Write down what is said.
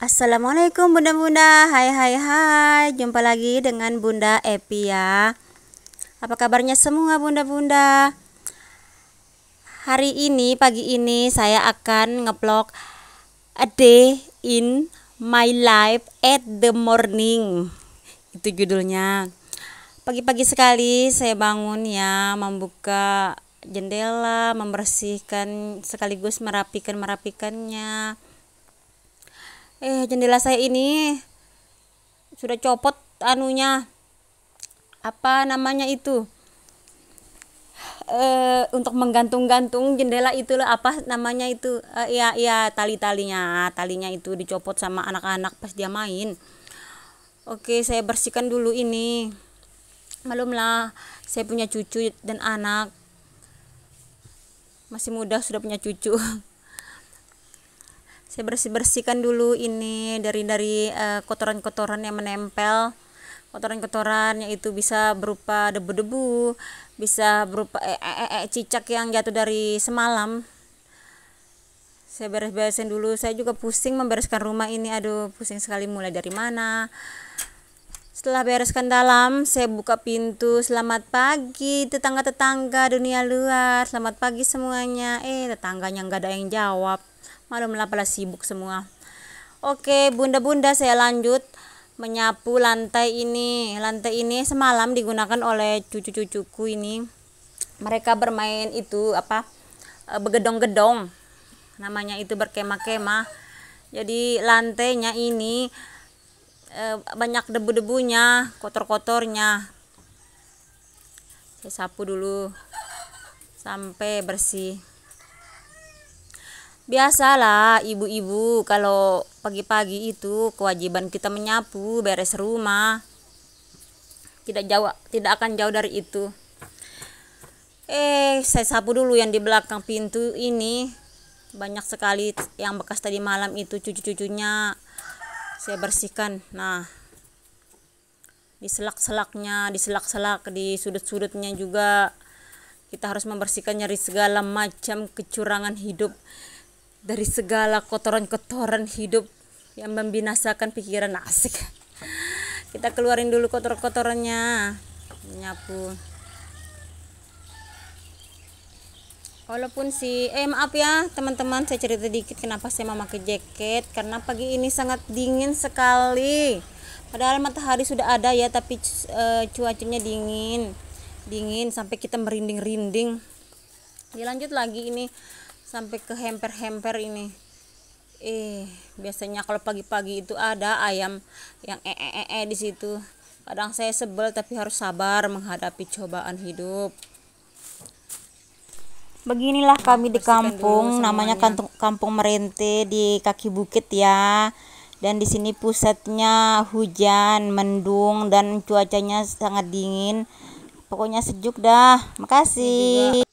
Assalamualaikum bunda-bunda Hai hai hai Jumpa lagi dengan bunda Epi ya Apa kabarnya semua bunda-bunda Hari ini pagi ini saya akan ngeblog A day in my life at the morning Itu judulnya Pagi-pagi sekali saya bangun ya Membuka jendela Membersihkan sekaligus merapikan-merapikannya eh jendela saya ini sudah copot anunya apa namanya itu eh untuk menggantung-gantung jendela itu loh apa namanya itu eh, ya ya tali-talinya talinya itu dicopot sama anak-anak pas dia main oke saya bersihkan dulu ini malumlah saya punya cucu dan anak masih muda sudah punya cucu saya bersih bersihkan dulu ini dari dari uh, eh, kotoran kotoran yang menempel kotoran-kotoran yaitu bisa berupa debu-debu, bisa berupa eh, eh, eh, eh, cicak yang jatuh dari semalam. Saya beres-beresin dulu. Saya juga pusing membereskan rumah ini. Aduh, pusing sekali mulai dari mana. Setelah bereskan dalam, saya buka pintu. Selamat pagi tetangga-tetangga dunia luar. Selamat pagi semuanya. Eh, tetangganya nggak ada yang jawab malumlah pada sibuk semua oke bunda-bunda saya lanjut menyapu lantai ini lantai ini semalam digunakan oleh cucu-cucuku ini mereka bermain itu apa eh, begedong-gedong namanya itu berkemah-kemah jadi lantainya ini eh, banyak debu-debunya kotor-kotornya saya sapu dulu sampai bersih Biasalah ibu-ibu kalau pagi-pagi itu kewajiban kita menyapu, beres rumah. Tidak jauh, tidak akan jauh dari itu. Eh, saya sapu dulu yang di belakang pintu ini. Banyak sekali yang bekas tadi malam itu cucu-cucunya. Saya bersihkan. Nah, di selak-selaknya, di selak-selak, di sudut-sudutnya juga kita harus membersihkan nyari segala macam kecurangan hidup dari segala kotoran-kotoran hidup yang membinasakan pikiran asik kita keluarin dulu kotor-kotorannya nyapu walaupun si eh maaf ya teman-teman saya cerita dikit kenapa saya memakai jaket karena pagi ini sangat dingin sekali padahal matahari sudah ada ya tapi e, cuacanya dingin dingin sampai kita merinding-rinding dilanjut lagi ini sampai ke hemper-hemper ini eh biasanya kalau pagi-pagi itu ada ayam yang ee -e -e di situ kadang saya sebel tapi harus sabar menghadapi cobaan hidup beginilah kami di kampung namanya kampung, kampung merente di kaki bukit ya dan di sini pusatnya hujan mendung dan cuacanya sangat dingin pokoknya sejuk dah makasih